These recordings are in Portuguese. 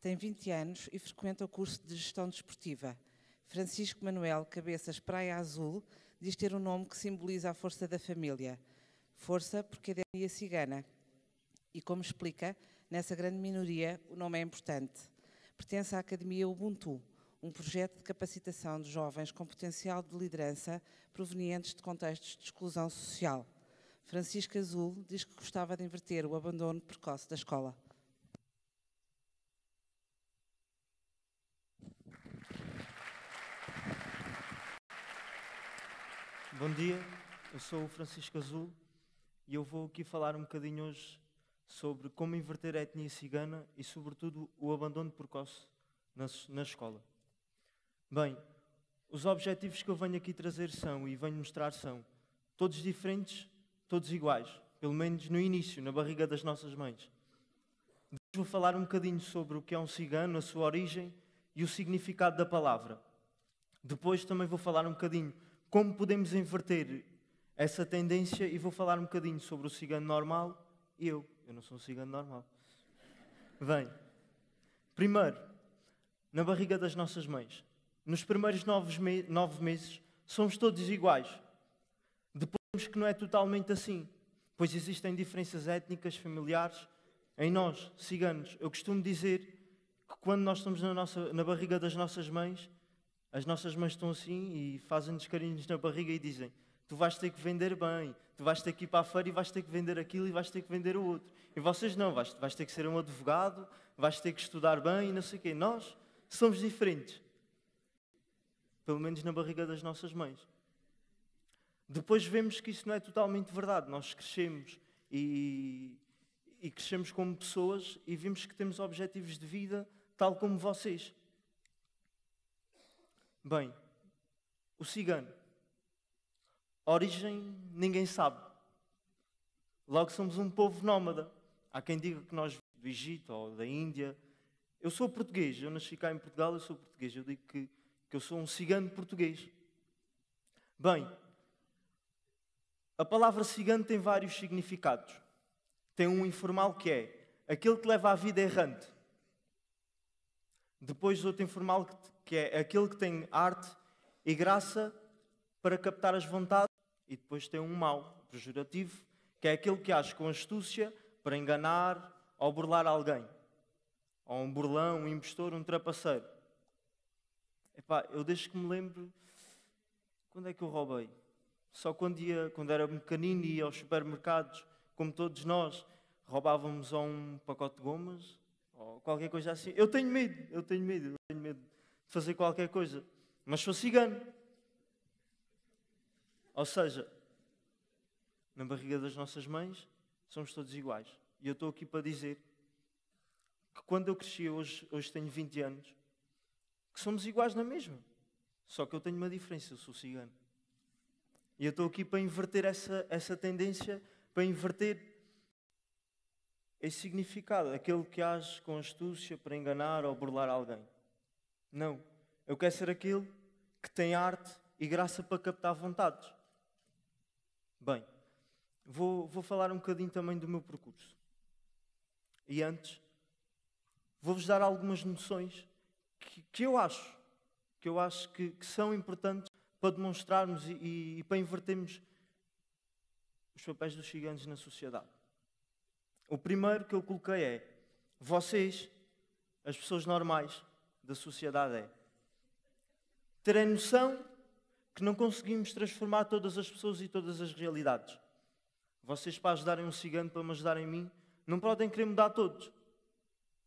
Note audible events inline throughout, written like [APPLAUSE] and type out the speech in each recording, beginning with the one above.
Tem 20 anos e frequenta o curso de Gestão Desportiva. Francisco Manuel Cabeças Praia Azul diz ter um nome que simboliza a força da família. Força porque é da etnia cigana. E como explica, nessa grande minoria o nome é importante. Pertence à Academia Ubuntu, um projeto de capacitação de jovens com potencial de liderança provenientes de contextos de exclusão social. Francisco Azul diz que gostava de inverter o abandono precoce da escola. Bom dia, eu sou o Francisco Azul e eu vou aqui falar um bocadinho hoje sobre como inverter a etnia cigana e, sobretudo, o abandono precoce na, na escola. Bem, os objetivos que eu venho aqui trazer são e venho mostrar são todos diferentes, todos iguais, pelo menos no início, na barriga das nossas mães. Depois vou falar um bocadinho sobre o que é um cigano, a sua origem e o significado da palavra. Depois também vou falar um bocadinho como podemos inverter essa tendência e vou falar um bocadinho sobre o cigano normal e eu. Eu não sou um cigano normal. Bem, primeiro, na barriga das nossas mães. Nos primeiros nove, me nove meses somos todos iguais. Depois que não é totalmente assim, pois existem diferenças étnicas, familiares. Em nós, ciganos, eu costumo dizer que quando nós estamos na, nossa, na barriga das nossas mães, as nossas mães estão assim e fazem-nos carinhos na barriga e dizem: Tu vais ter que vender bem, tu vais ter que ir para a feira e vais ter que vender aquilo e vais ter que vender o outro. E vocês não, vais, vais ter que ser um advogado, vais ter que estudar bem e não sei o quê. Nós somos diferentes. Pelo menos na barriga das nossas mães. Depois vemos que isso não é totalmente verdade. Nós crescemos e, e crescemos como pessoas e vimos que temos objetivos de vida tal como vocês. Bem, o cigano. Origem ninguém sabe. Logo somos um povo nómada. Há quem diga que nós do Egito ou da Índia. Eu sou português, eu nasci cá em Portugal, eu sou português. Eu digo que, que eu sou um cigano português. Bem, a palavra cigano tem vários significados. Tem um informal que é aquele que leva a vida errante depois, outro informal, que é aquele que tem arte e graça para captar as vontades. E depois tem um mal, pejorativo, que é aquele que age com astúcia para enganar ou burlar alguém. Ou um burlão, um impostor, um trapaceiro. Epá, eu desde que me lembro, quando é que eu roubei? Só quando, ia, quando era pequenino e ia aos supermercados, como todos nós, roubávamos a um pacote de gomas, ou qualquer coisa assim. Eu tenho medo, eu tenho medo, eu tenho medo de fazer qualquer coisa. Mas sou cigano. Ou seja, na barriga das nossas mães somos todos iguais. E eu estou aqui para dizer que quando eu cresci, hoje, hoje tenho 20 anos, que somos iguais na mesma. Só que eu tenho uma diferença, eu sou cigano. E eu estou aqui para inverter essa, essa tendência, para inverter esse significado, aquele que age com astúcia para enganar ou burlar alguém. Não. Eu quero ser aquele que tem arte e graça para captar vontades. Bem, vou, vou falar um bocadinho também do meu percurso. E antes, vou-vos dar algumas noções que, que, eu acho, que eu acho que, que são importantes para demonstrarmos e, e, e para invertermos os papéis dos gigantes na sociedade. O primeiro que eu coloquei é: vocês, as pessoas normais da sociedade, é terem noção que não conseguimos transformar todas as pessoas e todas as realidades. Vocês, para ajudarem um cigano, para me ajudarem a mim, não podem querer mudar todos.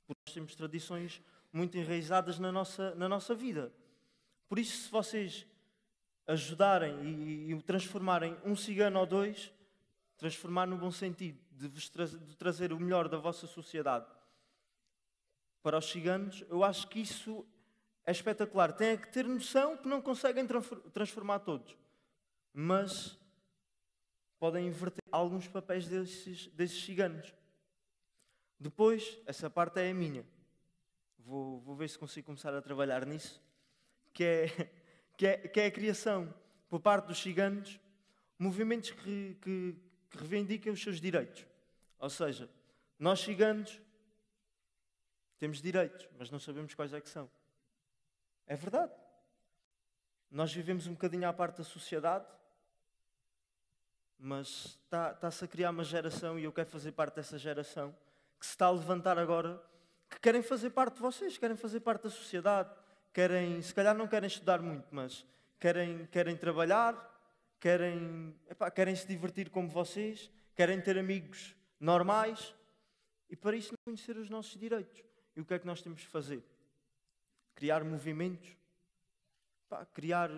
Porque nós temos tradições muito enraizadas na nossa, na nossa vida. Por isso, se vocês ajudarem e, e transformarem um cigano ou dois, transformar no bom sentido, de vos tra de trazer o melhor da vossa sociedade para os ciganos, eu acho que isso é espetacular. Tem que ter noção que não conseguem transformar todos, mas podem inverter alguns papéis desses, desses ciganos. Depois, essa parte é a minha. Vou, vou ver se consigo começar a trabalhar nisso. Que é, [LAUGHS] que é, que é a criação, por parte dos ciganos, movimentos que, que, que reivindicam os seus direitos. Ou seja, nós ciganos temos direitos, mas não sabemos quais é que são. É verdade. Nós vivemos um bocadinho à parte da sociedade, mas está-se tá, a criar uma geração, e eu quero fazer parte dessa geração, que se está a levantar agora, que querem fazer parte de vocês, querem fazer parte da sociedade, querem, se calhar não querem estudar muito, mas querem, querem trabalhar, querem, epá, querem se divertir como vocês, querem ter amigos normais e para isso conhecer os nossos direitos. E o que é que nós temos de fazer? Criar movimentos, pá, criar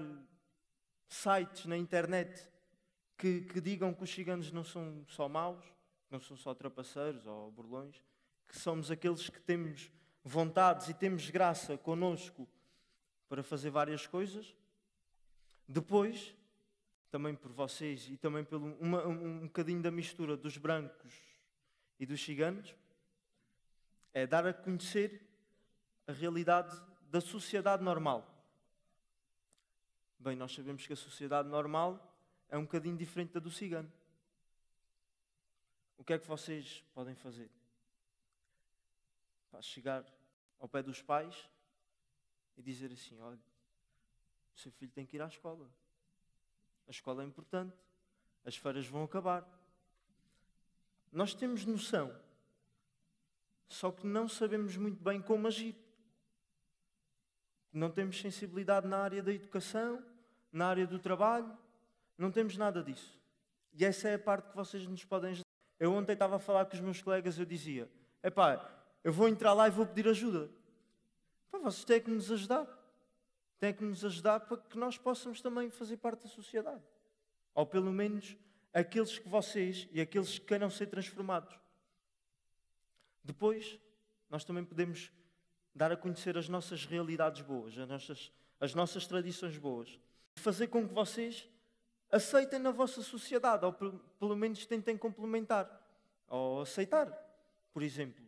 sites na internet que, que, digam que os ciganos não são só maus, não são só trapaceiros ou burlões, que somos aqueles que temos vontades e temos graça conosco para fazer várias coisas. Depois, também por vocês e também pelo uma, um, um bocadinho da mistura dos brancos e dos ciganos é dar a conhecer a realidade da sociedade normal. Bem, nós sabemos que a sociedade normal é um bocadinho diferente da do cigano. O que é que vocês podem fazer? Para chegar ao pé dos pais e dizer assim: olha, o seu filho tem que ir à escola. A escola é importante, as feiras vão acabar, nós temos noção, só que não sabemos muito bem como agir. Não temos sensibilidade na área da educação, na área do trabalho, não temos nada disso. E essa é a parte que vocês nos podem ajudar. Eu ontem estava a falar com os meus colegas, eu dizia: epá, eu vou entrar lá e vou pedir ajuda. Pá, vocês têm que nos ajudar. Têm que nos ajudar para que nós possamos também fazer parte da sociedade. Ou pelo menos aqueles que vocês e aqueles que queiram ser transformados. Depois, nós também podemos dar a conhecer as nossas realidades boas, as nossas, as nossas tradições boas. Fazer com que vocês aceitem na vossa sociedade, ou pelo menos tentem complementar, ou aceitar, por exemplo.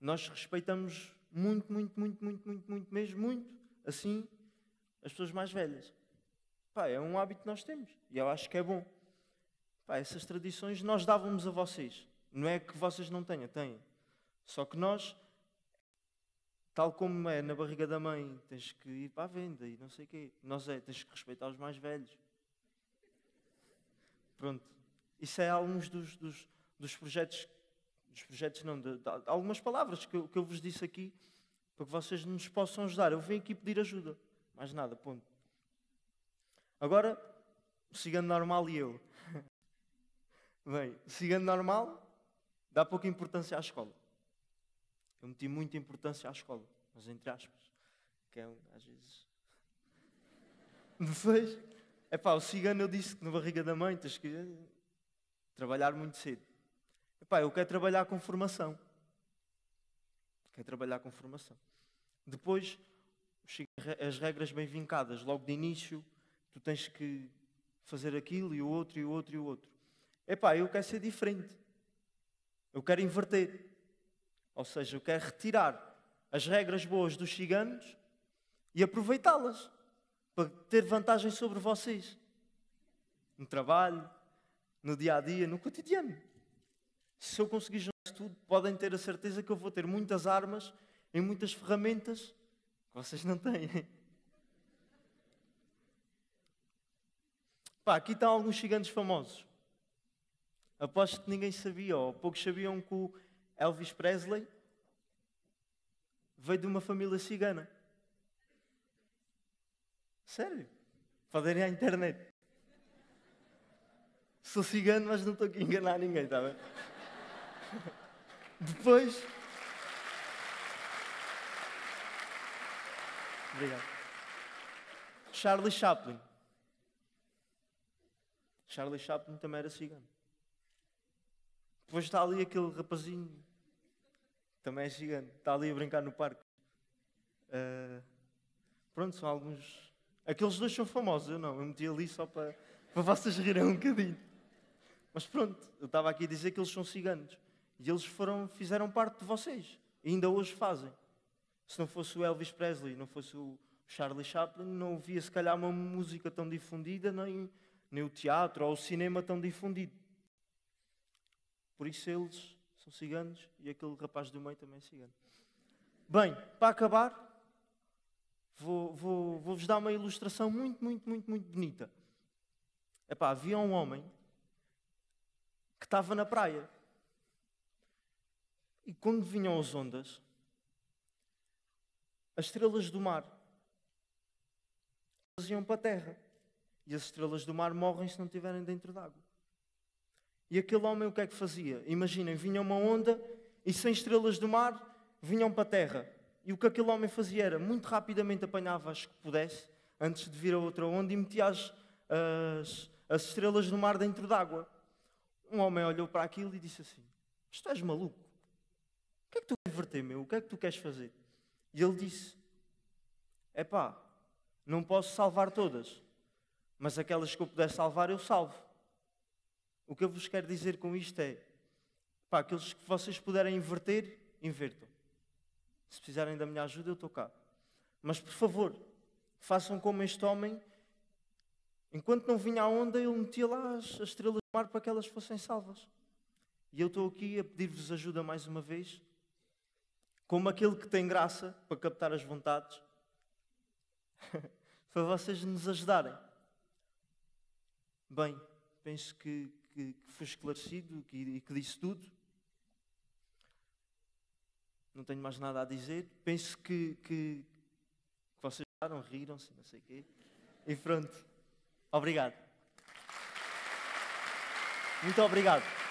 Nós respeitamos muito, muito, muito, muito, muito, muito, mesmo muito, assim, as pessoas mais velhas. Pá, é um hábito que nós temos e eu acho que é bom. Pá, essas tradições nós dávamos a vocês. Não é que vocês não tenham, têm. Só que nós, tal como é na barriga da mãe, tens que ir para a venda e não sei o quê. Nós é, tens que respeitar os mais velhos. Pronto. Isso é alguns dos, dos, dos projetos, dos projetos não, de, de, de, algumas palavras que eu, que eu vos disse aqui para que vocês nos possam ajudar. Eu vim aqui pedir ajuda. Mais nada, ponto. Agora, o cigano normal e eu. [LAUGHS] Bem, cigano normal dá pouca importância à escola. Eu meti muita importância à escola, mas entre aspas, que é um, às vezes. Depois, é pá, o cigano eu disse que na barriga da mãe tens que eh, trabalhar muito cedo. É pá, eu quero trabalhar com formação. Quero trabalhar com formação. Depois, as regras bem vincadas, logo de início, tu tens que fazer aquilo e o outro e o outro e o outro. Epá, eu quero ser diferente. Eu quero inverter. Ou seja, eu quero retirar as regras boas dos ciganos e aproveitá-las para ter vantagem sobre vocês. No trabalho, no dia a dia, no cotidiano. Se eu conseguir juntar tudo, podem ter a certeza que eu vou ter muitas armas e muitas ferramentas que vocês não têm. Pá, aqui estão alguns gigantes famosos. Aposto que ninguém sabia, ou poucos sabiam que o Elvis Presley veio de uma família cigana. Sério? Podem ir à internet. Sou cigano, mas não estou aqui a enganar ninguém, está bem? [LAUGHS] Depois. Obrigado. Charlie Chaplin. Charlie Chaplin também era cigano. Depois está ali aquele rapazinho, também é gigante, está ali a brincar no parque. Uh, pronto, são alguns. Aqueles dois são famosos, eu não, eu meti ali só para, para vocês rirem um bocadinho. Mas pronto, eu estava aqui a dizer que eles são ciganos. E eles foram, fizeram parte de vocês. E ainda hoje fazem. Se não fosse o Elvis Presley, não fosse o Charlie Chaplin, não havia se calhar uma música tão difundida, nem, nem o teatro ou o cinema tão difundido. Por isso eles são ciganos e aquele rapaz do meio também é cigano. Bem, para acabar, vou-vos vou, vou dar uma ilustração muito, muito, muito, muito bonita. Epá, havia um homem que estava na praia. E quando vinham as ondas, as estrelas do mar faziam iam para a terra. E as estrelas do mar morrem se não estiverem dentro d'água. E aquele homem o que é que fazia? Imaginem, vinha uma onda e sem estrelas do mar vinham para a terra. E o que aquele homem fazia era muito rapidamente apanhava as que pudesse antes de vir a outra onda e metia as, as, as estrelas do mar dentro d'água. Um homem olhou para aquilo e disse assim: estás maluco? O que é que tu queres meu? O que é que tu queres fazer? E ele disse: É pá, não posso salvar todas, mas aquelas que eu puder salvar eu salvo. O que eu vos quero dizer com isto é: pá, aqueles que vocês puderem inverter, invertam. Se precisarem da minha ajuda, eu estou cá. Mas por favor, façam como este homem. Enquanto não vinha a onda, ele metia lá as, as estrelas do mar para que elas fossem salvas. E eu estou aqui a pedir-vos ajuda mais uma vez, como aquele que tem graça para captar as vontades, [LAUGHS] para vocês nos ajudarem. Bem, penso que, que, que foi esclarecido que, e que disse tudo. Não tenho mais nada a dizer. Penso que, que, que vocês riram, riram-se, não sei o quê. E pronto. Obrigado. Muito obrigado.